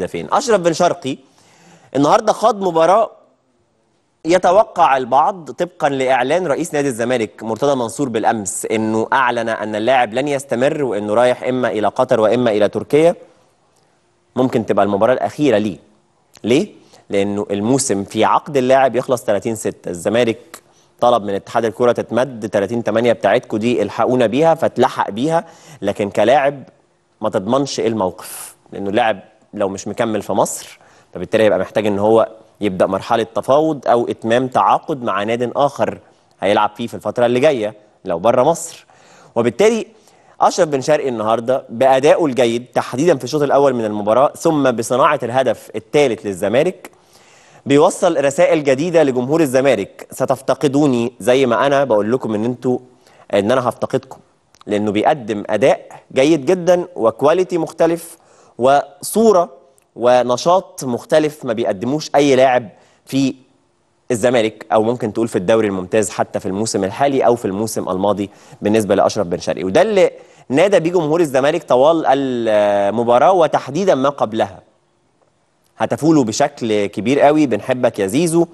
هدفين أشرف بن شرقي النهاردة خاض مباراة يتوقع البعض طبقا لإعلان رئيس نادي الزمالك مرتضى منصور بالأمس أنه أعلن أن اللاعب لن يستمر وأنه رايح إما إلى قطر وإما إلى تركيا ممكن تبقى المباراة الأخيرة ليه ليه؟ لأنه الموسم في عقد اللاعب يخلص 30 6 الزمالك طلب من اتحاد الكرة تتمد 30 8 بتاعتكم دي الحقونا بيها فتلحق بيها لكن كلاعب ما تضمنش الموقف لأنه اللاعب لو مش مكمل في مصر فبالتالي هيبقى محتاج ان هو يبدا مرحله تفاوض او اتمام تعاقد مع ناد اخر هيلعب فيه في الفتره اللي جايه لو بره مصر وبالتالي اشرف بن شرقي النهارده بادائه الجيد تحديدا في الشوط الاول من المباراه ثم بصناعه الهدف الثالث للزمالك بيوصل رسائل جديده لجمهور الزمالك ستفتقدوني زي ما انا بقول لكم ان انتوا ان انا هفتقدكم لانه بيقدم اداء جيد جدا وكواليتي مختلف وصوره ونشاط مختلف ما بيقدموش اي لاعب في الزمالك او ممكن تقول في الدوري الممتاز حتى في الموسم الحالي او في الموسم الماضي بالنسبه لاشرف بن شرقي وده اللي نادى بيه جمهور الزمالك طوال المباراه وتحديدا ما قبلها هتفوله بشكل كبير قوي بنحبك يا زيزو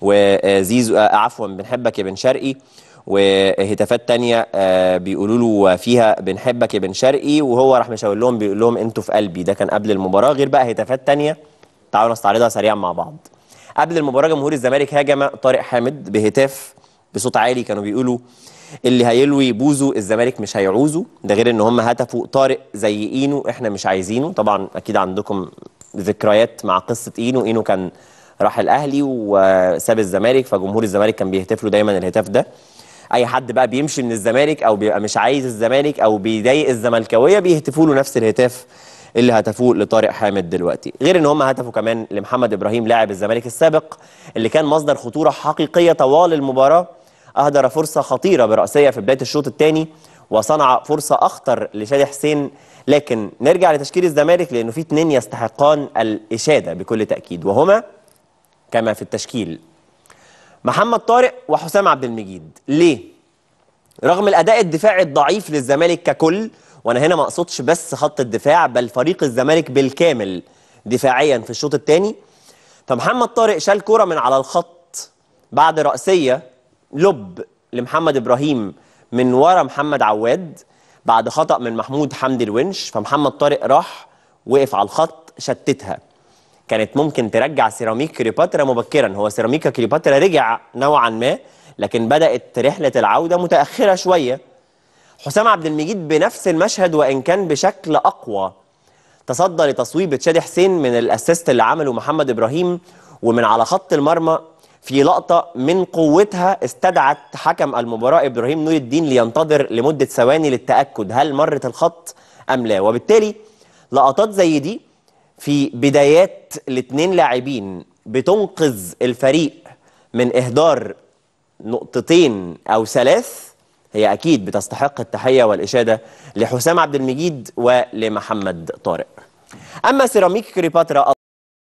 وزيزو آه، عفوا بنحبك يا بن شرقي وهتافات تانية آه، بيقولوا له فيها بنحبك يا بن شرقي وهو راح مشاور لهم بيقول لهم انتوا في قلبي ده كان قبل المباراه غير بقى هتافات تانية تعالوا نستعرضها سريعا مع بعض قبل المباراه جمهور الزمالك هاجم طارق حامد بهتاف بصوت عالي كانوا بيقولوا اللي هيلوي بوزو الزمالك مش هيعوزه ده غير ان هم هتفوا طارق زي اينو احنا مش عايزينه طبعا اكيد عندكم ذكريات مع قصه اينو اينو كان راح الاهلي وساب الزمالك فجمهور الزمالك كان بيهتف له دايما الهتاف ده اي حد بقى بيمشي من الزمالك او بيبقى مش عايز الزمالك او بيضايق الزملكاويه بيهتفوا له نفس الهتاف اللي هتفوه لطارق حامد دلوقتي غير ان هم هتفوا كمان لمحمد ابراهيم لاعب الزمالك السابق اللي كان مصدر خطوره حقيقيه طوال المباراه اهدر فرصه خطيره براسيه في بدايه الشوط الثاني وصنع فرصه اخطر لشادي حسين لكن نرجع لتشكيل الزمالك لانه في اثنين يستحقان الاشاده بكل تاكيد وهما كما في التشكيل محمد طارق وحسام عبد المجيد ليه رغم الاداء الدفاعي الضعيف للزمالك ككل وانا هنا ما اقصدش بس خط الدفاع بل فريق الزمالك بالكامل دفاعيا في الشوط الثاني فمحمد طارق شال كرة من على الخط بعد رأسية لب لمحمد إبراهيم من ورا محمد عواد بعد خطأ من محمود حمدي الونش فمحمد طارق راح وقف على الخط شتتها كانت ممكن ترجع سيراميك كليوباترا مبكرا هو سيراميكا كليوباترا رجع نوعا ما لكن بدأت رحلة العودة متأخرة شوية حسام عبد المجيد بنفس المشهد وإن كان بشكل أقوى تصدى لتصويب شادي حسين من الأسيست اللي عمله محمد إبراهيم ومن على خط المرمى في لقطة من قوتها استدعت حكم المباراة إبراهيم نور الدين لينتظر لمدة ثواني للتأكد هل مرت الخط أم لا وبالتالي لقطات زي دي في بدايات الاثنين لاعبين بتنقذ الفريق من إهدار نقطتين أو ثلاث هي أكيد بتستحق التحية والإشادة لحسام عبد المجيد ولمحمد طارق أما سيراميك كليوباترا